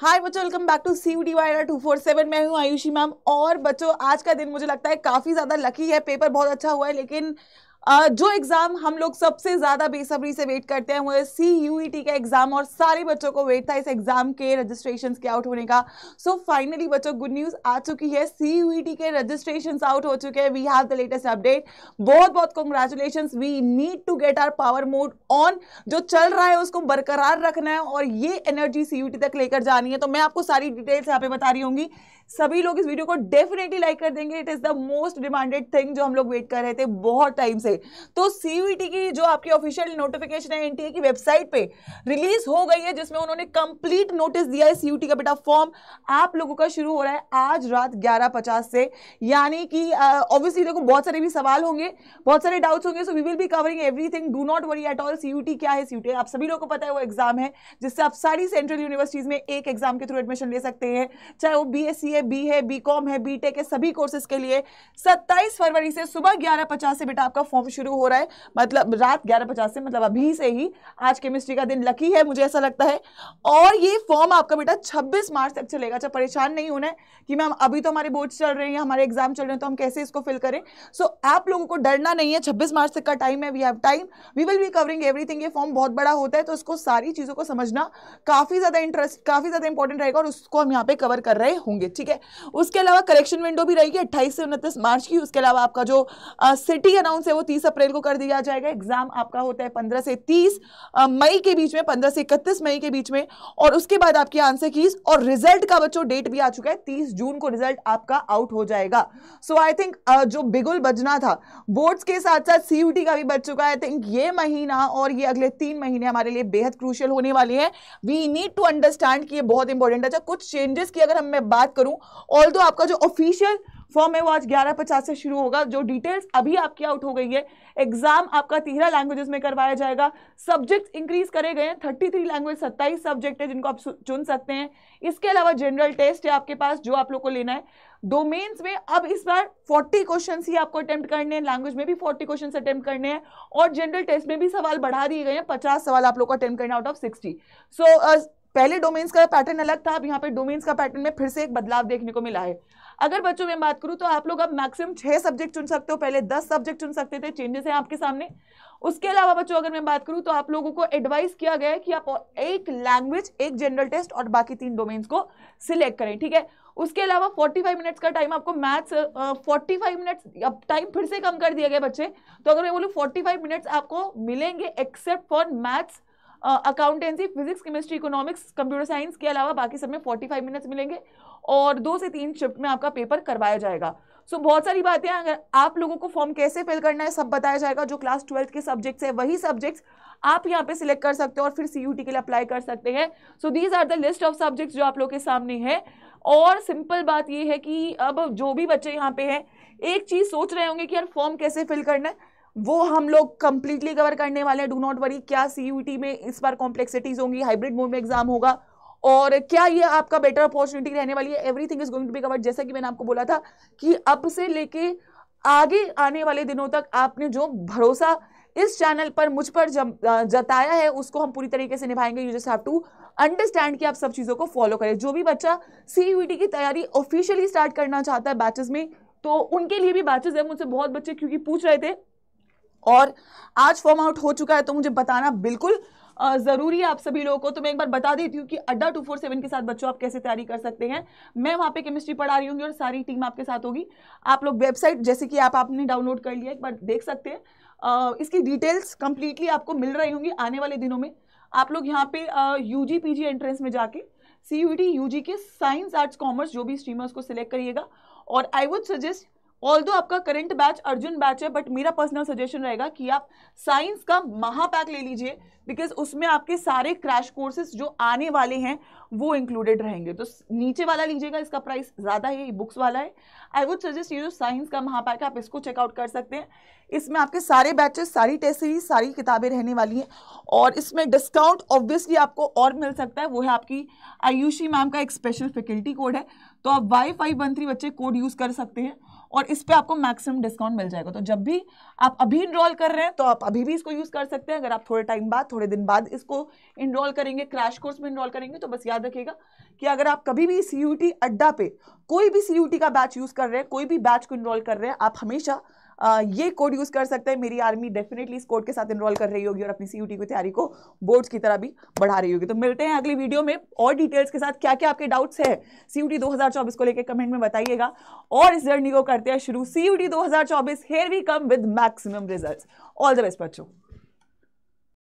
हाय बच्चों welcome back to C D Y two four seven मैं हूँ आयुषी मैम और बच्चों आज का दिन मुझे लगता है काफ़ी ज़्यादा लकी है पेपर बहुत अच्छा हुआ है लेकिन जो एग्ज़ाम हम लोग सबसे ज़्यादा बेसब्री से वेट करते हैं वो है सी यू ई टी का एग्ज़ाम और सारे बच्चों को वेट था इस एग्ज़ाम के रजिस्ट्रेशन के आउट होने का सो फाइनली बच्चों गुड न्यूज़ आ चुकी है सी यू ई टी के रजिस्ट्रेशन आउट हो चुके हैं we have the latest update बहुत बहुत congratulation we need to get our power mode on जो चल रहा है उसको बरकरार रखना है और ये एनर्जी सी यू टी तक लेकर जानी है तो मैं आपको सारी डिटेल्स यहाँ पे बता रही होंगी सभी लोग इस वीडियो को डेफिनेटली लाइक कर देंगे it is the most demanded thing जो हम लोग वेट कर रहे थे बहुत टाइम से तो सीवीटी की जो आपकी ऑफिशियल नोटिफिकेशन है एनटीए की वेबसाइट पे रिलीज हो गई है जिसमें उन्होंने कंप्लीट नोटिस दिया है सीयूटी का बेटा फॉर्म आप लोगों का शुरू हो रहा है आज रात ग्यारह पचास से यानी कि ऑब्वियसली देखो बहुत सारे भी सवाल होंगे बहुत सारे डाउट्स होंगे so we will be covering everything do not worry at all CUET क्या है सीयूटी आप सभी लोगों को पता है वो एग्जाम है जिससे आप सारी सेंट्रल यूनिवर्सिटीज में एक एग्जाम के थ्रू एडमिशन ले सकते हैं चाहे वो बी है बी है बी है बी है सभी कोर्सेज के लिए सत्ताईस फरवरी से सुबह ग्यारह से बेटा आपका फॉर्म अब शुरू हो रहा है मतलब रात ग्यारह पचास से मतलब अभी से ही आज केमिस्ट्री का दिन लकी है मुझे ऐसा लगता है और ये फॉर्म आपका बेटा छब्बीस मार्च तक चलेगा अच्छा परेशान नहीं होना है कि मैम अभी तो हमारे बोर्ड चल रहे हैं हमारे एग्जाम चल रहे हैं तो हम कैसे इसको फिल करें सो so, आप लोगों को डरना नहीं है छब्बीस मार्च तक का टाइम है we have time we will be covering every ये फॉर्म बहुत बड़ा होता है तो उसको सारी चीज़ों को समझना काफ़ी ज़्यादा इंटरेस्ट काफ़ी ज़्यादा इंपॉर्टेंट रहेगा और उसको हम यहाँ पे कवर कर रहे होंगे ठीक है उसके अलावा कलेक्शन विंडो भी रहेगी अट्ठाईस से उनतीस मार्च की उसके अलावा आपका जो सिटी अनाउंस है वो तीस अप्रैल को कर दिया जाएगा एग्जाम आपका होता है पंद्रह से तीस मई के बीच में पंद्रह से इकतीस मई के बीच में और उसके बाद आपकी आंसर कीज और रिजल्ट का बच्चों डेट भी आ चुका है तीस जून को रिजल्ट आपका आउट हो जाएगा सो आई थिंक जो बिगुल बजना था बोर्ड्स के साथ साथ सीयूटी का भी बच चुका है आई थिंक ये महीना और ये अगले तीन महीने हमारे लिए बेहद क्रूशियल होने वाले हैं वी नीड टू अंडरस्टैंड कि ये बहुत इंपॉर्टेंट है अच्छा कुछ चेंजेस की अगर हम मैं बात करूं ऑल आपका जो ऑफिशियल फॉर्म है वो आज ग्यारह पचास से शुरू होगा जो डिटेल्स अभी आपकी आउट हो गई है एग्जाम आपका तेरह लैंग्वेजेस में करवाया जाएगा सब्जेक्ट इंक्रीज करे गए हैं थर्टी थ्री लैंग्वेज सत्ताईस सब्जेक्ट है जिनको आप चुन सकते हैं इसके अलावा जनरल टेस्ट है आपके पास जो आप लोग को लेना है डोमेन्स में अब इस बार 40 क्वेश्चन ही आपको अटेम्प्ट करने हैं लैंग्वेज में भी 40 क्वेश्चन अटेम्प्ट करने हैं और जनरल टेस्ट में भी सवाल बढ़ा दिए गए हैं 50 सवाल आप लोग को अटेम्प्ट करना out of 60 so so, uh, पहले डोमेन्स का पैटर्न अलग था अब यहाँ पे डोमेन्स का पैटर्न में फिर से एक बदलाव देखने को मिला है अगर बच्चों में बात करूँ तो आप लोग अब मैक्सिमम छः सब्जेक्ट चुन सकते हो पहले दस सब्जेक्ट चुन सकते थे चेंजेस हैं आपके सामने उसके अलावा बच्चों अगर मैं बात करूँ तो आप लोगों को एडवाइस किया गया है कि आप एक लैंग्वेज एक जनरल टेस्ट और बाकी तीन डोमेन्स को सिलेक्ट करें ठीक है उसके अलावा 45 मिनट्स का टाइम आपको मैथ्स फोर्टी फाइव मिनट्स अब टाइम फिर से कम कर दिया गया बच्चे तो अगर मैं बोलूँ 45 मिनट्स आपको मिलेंगे except for maths accountancy physics chemistry economics computer science के अलावा बाकी सब में फोर्टी फाइव मिनट्स मिलेंगे और दो से तीन शिफ्ट में आपका पेपर करवाया जाएगा सो so, बहुत सारी बातें अगर आप लोगों को फॉर्म कैसे फिल करना है सब बताया जाएगा जो क्लास ट्वेल्थ के सब्जेक्ट्स है वही सब्जेक्ट्स आप यहाँ पे सिलेक्ट कर सकते हो और फिर सी के लिए अप्लाई कर सकते हैं so these are the list of subjects जो आप लोग के सामने है और सिंपल बात ये है कि अब जो भी बच्चे यहाँ पे हैं एक चीज़ सोच रहे होंगे कि यार फॉर्म कैसे फिल करना है वो हम लोग कंप्लीटली कवर करने वाले हैं डू नॉट वरी क्या सी में इस बार कॉम्प्लेक्सिटीज होंगी हाइब्रिड मोड में एग्जाम होगा और क्या ये आपका बेटर अपॉर्चुनिटी रहने वाली है everything is going to be covered जैसा कि मैंने आपको बोला था कि अब से लेके आगे आने वाले दिनों तक आपने जो भरोसा इस चैनल पर मुझ पर जताया है उसको हम पूरी तरीके से निभाएंगे you just have to understand कि आप सब चीज़ों को फॉलो करें जो भी बच्चा सी की तैयारी ऑफिशियली स्टार्ट करना चाहता है बैचेज में तो उनके लिए भी बैचेज है मुझसे बहुत बच्चे क्योंकि पूछ रहे थे और आज फॉर्म आउट हो चुका है तो मुझे बताना बिल्कुल ज़रूरी है आप सभी लोगों को तो मैं एक बार बता देती हूँ कि अड्डा टू फोर सेवन के साथ बच्चों आप कैसे तैयारी कर सकते हैं मैं वहाँ पे केमिस्ट्री पढ़ा रही हूँ और सारी टीम आपके साथ होगी आप लोग वेबसाइट जैसे कि आप आपने डाउनलोड कर लिया एक बार देख सकते हैं इसकी डिटेल्स कंप्लीटली आपको मिल रही होंगी आने वाले दिनों में आप लोग यहाँ पे U G P G entrance में जाके C U T U G के साइंस आर्ट्स कॉमर्स जो भी स्ट्रीमर्स को सिलेक्ट करिएगा और I would suggest although आपका करंट बैच अर्जुन बैच है बट मेरा पर्सनल सजेशन रहेगा कि आप साइंस का महापैक ले लीजिए बिकॉज उसमें आपके सारे क्रैश कोर्सेज जो आने वाले हैं वो इंक्लूडेड रहेंगे तो नीचे वाला लीजिएगा इसका प्राइस ज़्यादा है ये बुक्स वाला है आई वुड सजेस्ट ये जो साइंस का महापैक है आप इसको चेकआउट कर सकते हैं इसमें आपके सारे बैचेस सारी टेस्ट सीरीज सारी किताबें रहने वाली हैं और इसमें डिस्काउंट ऑब्वियसली आपको और मिल सकता है वो है आपकी आयुषी मैम का एक स्पेशल फैकल्टी कोड है तो आप वाई फाइव वन थ्री बच्चे कोड यूज़ कर सकते हैं और इस पर आपको मैक्सिमम डिस्काउंट मिल जाएगा तो जब भी आप अभी इनरोल कर रहे हैं तो आप अभी भी इसको यूज़ कर सकते हैं अगर आप थोड़े टाइम बाद थोड़े दिन बाद इसको इनरोल करेंगे क्रैश कोर्स में इनरोल करेंगे तो बस याद रखिएगा कि अगर आप कभी भी सी अड्डा पे कोई भी सी का बैच यूज़ कर रहे हैं कोई भी बैच को इनरोल कर रहे हैं आप हमेशा ये कोड यूज़ कर सकते हैं मेरी आर्मी डेफिनेटली इस कोड के साथ इनरोल कर रही होगी और अपनी सीयूटी की तैयारी को बोर्ड्स की तरह भी बढ़ा रही होगी तो मिलते हैं अगली वीडियो में और डिटेल्स के साथ क्या क्या आपके डाउट्स है सीयूटी यू को लेकर कमेंट में बताइएगा और इस जर्नी को करते हैं शुरू सीयूटी दो हजार चौबीस here we come with maximum result all the best बच्चों